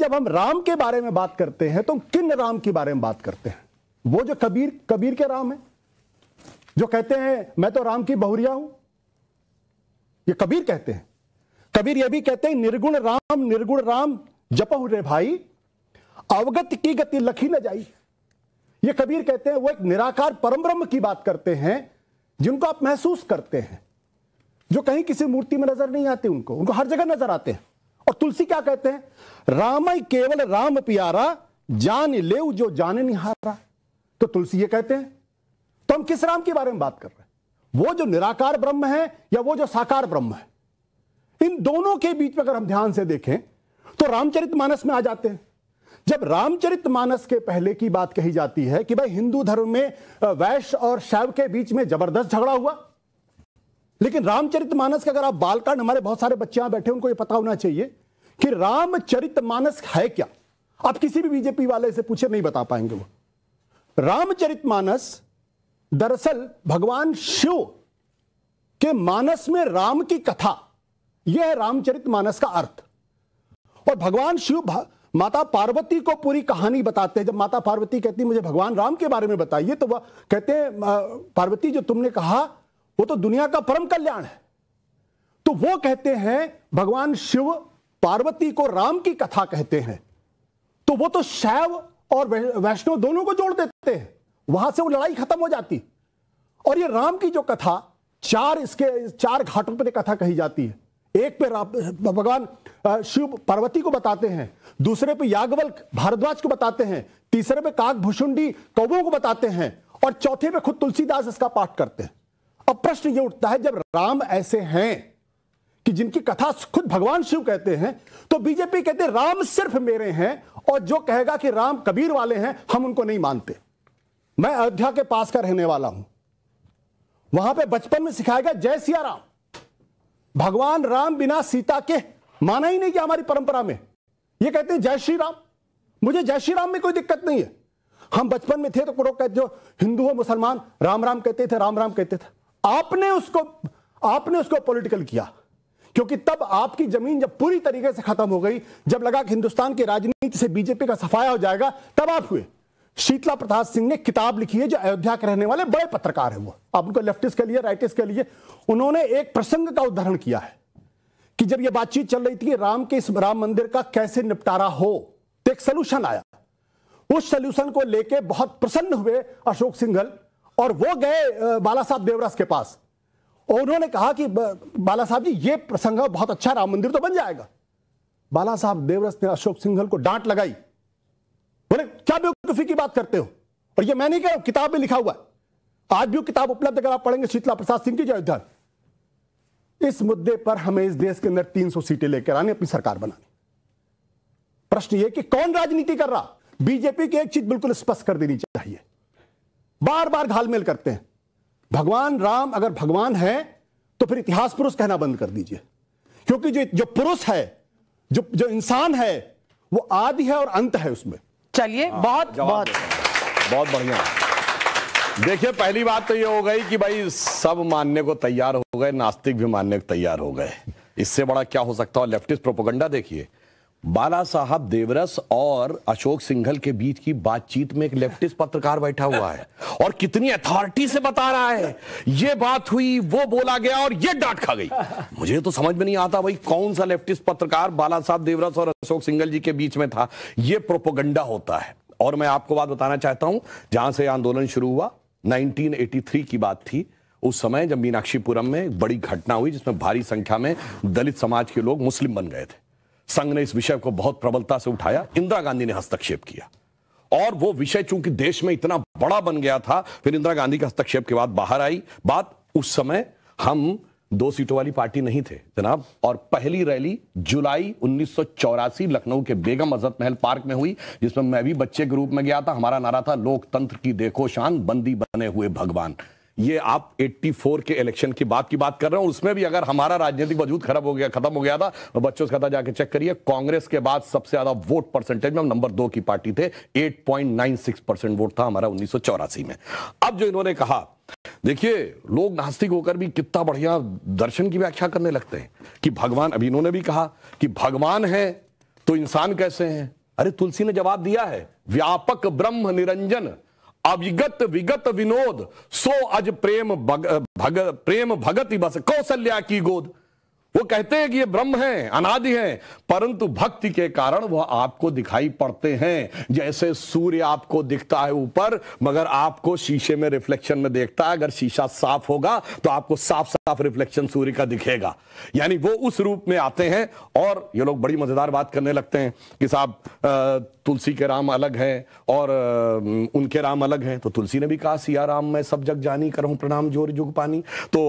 जब हम राम के बारे में बात करते हैं तो किन राम के बारे में बात करते हैं वो जो कबीर कबीर के राम है जो कहते हैं मैं तो राम की बहुरिया हूं ये कबीर कहते हैं कबीर ये भी कहते हैं निर्गुण राम निर्गुण राम जपहु रे भाई अवगत की गति लखी न जाई ये कबीर कहते हैं वो एक निराकार परम ब्रह्म की बात करते हैं जिनको आप महसूस करते हैं जो कहीं किसी मूर्ति में नजर नहीं आते उनको उनको हर जगह नजर आते हैं और तुलसी क्या कहते हैं राम केवल राम प्यारा जान ले जो जाने निहारा तो तुलसी ये कहते हैं तो हम किस राम के बारे में बात कर रहे हैं वो जो निराकार ब्रह्म है या वो जो साकार ब्रह्म है इन दोनों के बीच में अगर हम ध्यान से देखें तो रामचरित मानस में आ जाते हैं जब रामचरित मानस के पहले की बात कही जाती है कि भाई हिंदू धर्म में वैश्य और शैव के बीच में जबरदस्त झगड़ा हुआ लेकिन रामचरित मानस के अगर आप बालकांड हमारे बहुत सारे बच्चे यहां बैठे उनको ये पता होना चाहिए कि रामचरित मानस है क्या आप किसी भी बीजेपी वाले से पूछे नहीं बता पाएंगे वो रामचरित मानस दरअसल भगवान शिव के मानस में राम की कथा यह है रामचरित मानस का अर्थ और भगवान शिव भा, माता पार्वती को पूरी कहानी बताते हैं जब माता पार्वती कहती मुझे भगवान राम के बारे में बताइए तो वह कहते हैं पार्वती जो तुमने कहा वो तो दुनिया का परम कल्याण है तो वो कहते हैं भगवान शिव पार्वती को राम की कथा कहते हैं तो वो तो शैव और वैष्णव दोनों को जोड़ देते हैं वहां से वो लड़ाई खत्म हो जाती और ये राम की जो कथा चार इसके चार घाटों पर कथा कही जाती है एक पे भगवान शिव पार्वती को बताते हैं दूसरे पे यागवल भारद्वाज को बताते हैं तीसरे पे काक भुषुंडी कौबों को बताते हैं और चौथे पे खुद तुलसीदास इसका पाठ करते हैं अब प्रश्न ये उठता है जब राम ऐसे हैं कि जिनकी कथा खुद भगवान शिव कहते हैं तो बीजेपी कहते राम सिर्फ मेरे हैं और जो कहेगा कि राम कबीर वाले हैं हम उनको नहीं मानते मैं अयोध्या के पास का रहने वाला हूं वहां पे बचपन में सिखाएगा जय सिया राम भगवान राम बिना सीता के माना ही नहीं गया हमारी परंपरा में ये कहते हैं जय श्री राम मुझे जय श्री राम में कोई दिक्कत नहीं है हम बचपन में थे तो कुरो जो हिंदू हो मुसलमान राम राम कहते थे राम राम कहते थे आपने उसको आपने उसको पॉलिटिकल किया क्योंकि तब आपकी जमीन जब पूरी तरीके से खत्म हो गई जब लगा कि हिंदुस्तान की राजनीति से बीजेपी का सफाया हो जाएगा तब आप हुए शीतला प्रसाद सिंह ने किताब लिखी है जो अयोध्या के रहने वाले बड़े पत्रकार हैं वो आप उनको लेफ्टिस्ट के लिए राइटिस्ट के लिए उन्होंने एक प्रसंग का उदाहरण किया है कि जब यह बातचीत चल रही थी राम के इस राम मंदिर का कैसे निपटारा हो तो एक सोल्यूशन आया उस सोल्यूशन को लेके बहुत प्रसन्न हुए अशोक सिंघल और वो गए बाला साहब देवरास के पास और उन्होंने कहा कि बाला साहब जी ये प्रसंग बहुत अच्छा राम मंदिर तो बन जाएगा बाला साहब देवरस ने अशोक सिंघल को डांट लगाई बोले क्या बेवकूफी की बात करते हो और ये मैं नहीं कह रहा किताब में लिखा हुआ है आज भी वो किताब उपलब्ध अगर आप पढ़ेंगे शीतला प्रसाद सिंह की अयोध्या इस मुद्दे पर हमें इस देश के अंदर 300 सीटें लेकर आने अपनी सरकार बनानी प्रश्न यह कि कौन राजनीति कर रहा बीजेपी की एक चीज बिल्कुल स्पष्ट कर देनी चाहिए बार बार घालमेल करते हैं भगवान राम अगर भगवान है तो फिर इतिहास पुरुष कहना बंद कर दीजिए क्योंकि जो जो पुरुष है जो जो इंसान है वो आदि है और अंत है उसमें चलिए हाँ, बहुत बहुत बहुत बढ़िया देखिए पहली बात तो ये हो गई कि भाई सब मानने को तैयार हो गए नास्तिक भी मानने को तैयार हो गए इससे बड़ा क्या हो सकता है लेफ्टिस्ट प्रोपोगंडा देखिए बाला साहब देवरस और अशोक सिंघल के बीच की बातचीत में एक लेफ्टिस्ट पत्रकार बैठा हुआ है और कितनी अथॉरिटी से बता रहा है ये बात हुई वो बोला गया और ये डांट खा गई मुझे तो समझ में नहीं आता भाई कौन सा लेफ्टिस्ट पत्रकार बाला साहब देवरस और अशोक सिंघल जी के बीच में था ये प्रोपोगंडा होता है और मैं आपको बात बताना चाहता हूं जहां से आंदोलन शुरू हुआ नाइनटीन की बात थी उस समय जब मीनाक्षीपुरम में एक बड़ी घटना हुई जिसमें भारी संख्या में दलित समाज के लोग मुस्लिम बन गए थे संघ ने इस विषय को बहुत प्रबलता से उठाया इंदिरा गांधी ने हस्तक्षेप किया और वो विषय चूंकि देश में इतना बड़ा बन गया था फिर इंदिरा गांधी के हस्तक्षेप के बाद बाहर आई बात उस समय हम दो सीटों वाली पार्टी नहीं थे जनाब और पहली रैली जुलाई उन्नीस लखनऊ के बेगम अजत महल पार्क में हुई जिसमें मैं भी बच्चे के रूप में गया था हमारा नारा था लोकतंत्र की देखो शान बंदी बने हुए भगवान ये आप 84 के इलेक्शन की बात की बात कर रहे हो उसमें भी अगर हमारा राजनीतिक वजूद खराब हो गया खत्म हो गया था तो बच्चों से कहता जाके चेक करिए कांग्रेस के बाद सबसे ज्यादा वोट परसेंटेज में हम नंबर दो की पार्टी थे 8.96 परसेंट वोट था हमारा उन्नीस में अब जो इन्होंने कहा देखिए लोग नास्तिक होकर भी कितना बढ़िया दर्शन की व्याख्या करने लगते हैं कि भगवान अभी इन्होंने भी कहा कि भगवान है तो इंसान कैसे हैं अरे तुलसी ने जवाब दिया है व्यापक ब्रह्म निरंजन अविगत विगत विनोद सो अज प्रेम भग, भग प्रेम भगत ही बस कौशल्या की गोद वो कहते हैं कि ये ब्रह्म है अनादि है परंतु भक्ति के कारण वह आपको दिखाई पड़ते हैं जैसे सूर्य आपको दिखता है ऊपर मगर आपको शीशे में रिफ्लेक्शन में देखता है अगर शीशा साफ होगा तो आपको साफ साफ रिफ्लेक्शन सूर्य का दिखेगा यानी वो उस रूप में आते हैं और ये लोग बड़ी मजेदार बात करने लगते हैं कि साहब तुलसी के राम अलग हैं और उनके राम अलग हैं तो तुलसी ने भी कहा सिया राम मैं सब जग जानी करूं प्रणाम जोर जुग पानी तो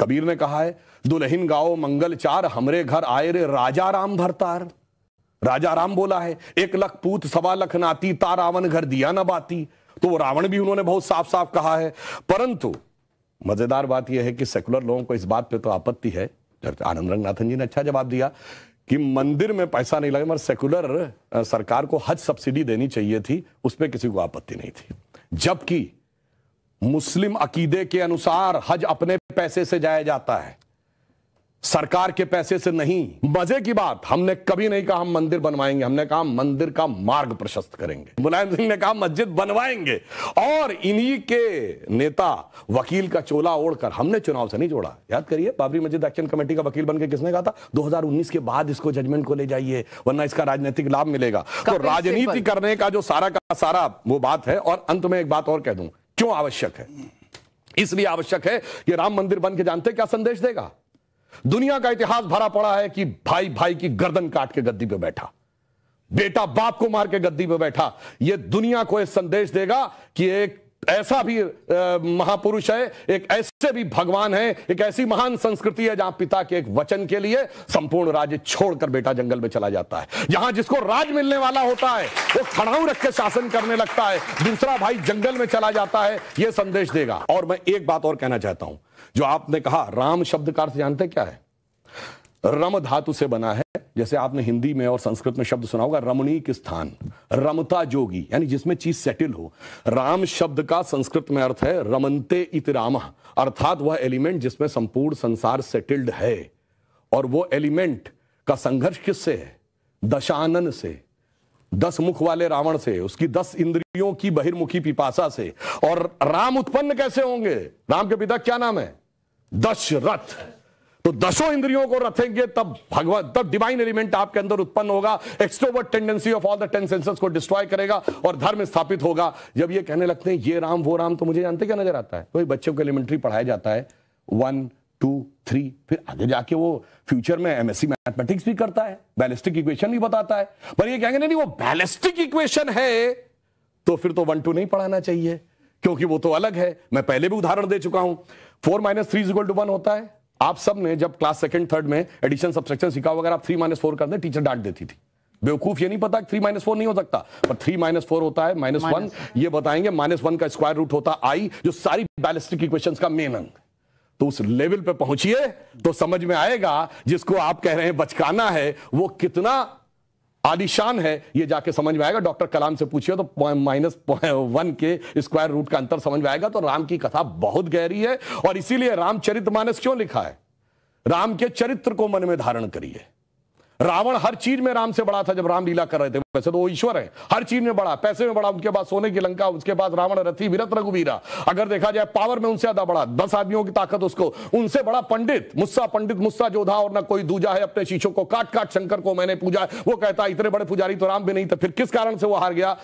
कबीर ने कहा है दुल्हिन गाओ मंगल चार हमरे घर आए रे राजा राम भरतार राजा राम बोला है एक लख पूत सवा लख नाती ता रावण घर दिया न बाती तो वो रावण भी उन्होंने बहुत साफ साफ कहा है परंतु मजेदार बात यह है कि सेकुलर लोगों को इस बात पे तो आपत्ति है आनंद रंगनाथन जी ने अच्छा जवाब दिया कि मंदिर में पैसा नहीं लगे मगर सेकुलर सरकार को हज सब्सिडी देनी चाहिए थी उस पर किसी को आपत्ति नहीं थी जबकि मुस्लिम अकीदे के अनुसार हज अपने पैसे से जाया जाता है सरकार के पैसे से नहीं मजे की बात हमने कभी नहीं कहा हम मंदिर बनवाएंगे हमने कहा मंदिर का मार्ग प्रशस्त करेंगे मुलायम सिंह ने कहा मस्जिद बनवाएंगे और इन्हीं के नेता वकील का चोला ओढ़कर हमने चुनाव से नहीं जोड़ा याद करिए बाबरी मस्जिद एक्शन कमेटी का वकील बनकर किसने कहा था 2019 के बाद इसको जजमेंट को ले जाइए वरना इसका राजनीतिक लाभ मिलेगा तो राजनीति करने का जो सारा का सारा वो बात है और अंत में एक बात और कह दू क्यों आवश्यक है इसलिए आवश्यक है कि राम मंदिर बन के जानते क्या संदेश देगा दुनिया का इतिहास भरा पड़ा है कि भाई भाई की गर्दन काट के गद्दी पे बैठा बेटा बाप को मार के गद्दी पे बैठा यह दुनिया को यह संदेश देगा कि एक ऐसा भी महापुरुष है एक ऐसे भी भगवान है एक ऐसी महान संस्कृति है जहां पिता के एक वचन के लिए संपूर्ण राज्य छोड़कर बेटा जंगल में चला जाता है जहां जिसको राज मिलने वाला होता है वो खड़ाऊ रख के शासन करने लगता है दूसरा भाई जंगल में चला जाता है यह संदेश देगा और मैं एक बात और कहना चाहता हूं जो आपने कहा राम शब्द का अर्थ जानते क्या है रम धातु से बना है जैसे आपने हिंदी में और संस्कृत में शब्द सुना होगा रमणीक स्थान रमता जोगी यानी जिसमें चीज सेटिल हो राम शब्द का संस्कृत में अर्थ है रमनते राम अर्थात वह एलिमेंट जिसमें संपूर्ण संसार सेटिल्ड है और वो एलिमेंट का संघर्ष किससे है दशानन से दस मुख वाले रावण से उसकी दस इंद्रियों की बहिर्मुखी पिपासा से और राम उत्पन्न कैसे होंगे राम के पिता क्या नाम है दशरथ तो दसों इंद्रियों को रखेंगे तब भगवान तब डिवाइन एलिमेंट आपके अंदर उत्पन्न होगा extrovert tendency of all the ten senses को डिस्ट्रॉय करेगा और धर्म स्थापित होगा जब ये कहने लगते हैं ये राम वो राम तो मुझे जानते क्या नजर आता है वही तो बच्चों को एलिमेंट्री पढ़ाया जाता है वन टू थ्री फिर आगे जाके वो फ्यूचर में एमएससी मैथमेटिक्स भी करता है बैलिस्टिक इक्वेशन भी बताता है पर ये कहेंगे नहीं वो बैलिस्टिक इक्वेशन है तो फिर तो वन टू नहीं पढ़ाना चाहिए क्योंकि वो तो अलग है मैं पहले भी उदाहरण दे चुका हूं four minus three is equal to one होता है आप सब ने जब क्लास सेकंड थर्ड में एडिशन सब्सट्रक्शन सीखा होगा अगर आप थ्री माइनस फोर कर दें टीचर डांट देती थी बेवकूफ ये नहीं पता थ्री माइनस फोर नहीं हो सकता पर थ्री माइनस फोर होता है माइनस वन ये बताएंगे माइनस वन का स्क्वायर रूट होता आई जो सारी बैलिस्टिक इक्वेशन का मेन अंग तो उस लेवल पे पहुंचिए तो समझ में आएगा जिसको आप कह रहे हैं बचकाना है वो कितना आलिशान है ये जाके समझ में आएगा डॉक्टर कलाम से पूछिए तो माइनस वन के स्क्वायर रूट का अंतर समझ में आएगा तो राम की कथा बहुत गहरी है और इसीलिए रामचरित मानस क्यों लिखा है राम के चरित्र को मन में धारण करिए रावण हर चीज में राम से बड़ा था जब राम लीला कर रहे थे वैसे तो वो ईश्वर है हर चीज में बड़ा पैसे में बड़ा उनके पास सोने की लंका उसके पास रावण रथी वीरत रघुवीरा अगर देखा जाए पावर में उनसे ज्यादा बड़ा दस आदमियों की ताकत उसको उनसे बड़ा पंडित मुस्सा पंडित मुस्सा जोधा और ना कोई दूजा है अपने शीशों को काट काट शंकर को मैंने पूजा वो कहता इतने बड़े पुजारी तो राम भी नहीं था फिर किस कारण से वो हार गया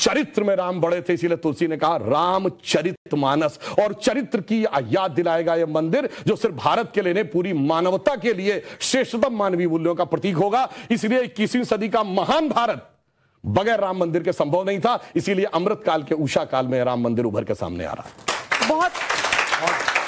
चरित्र में राम बड़े थे इसीलिए तुलसी ने कहा राम चरित मानस और चरित्र की याद दिलाएगा यह मंदिर जो सिर्फ भारत के लिए नहीं पूरी मानवता के लिए श्रेष्ठतम मानवीय मूल्यों का प्रतीक होगा इसलिए इक्कीसवीं सदी का महान भारत बगैर राम मंदिर के संभव नहीं था इसीलिए अमृत काल के उषा काल में राम मंदिर उभर के सामने आ रहा बहुत, बहुत।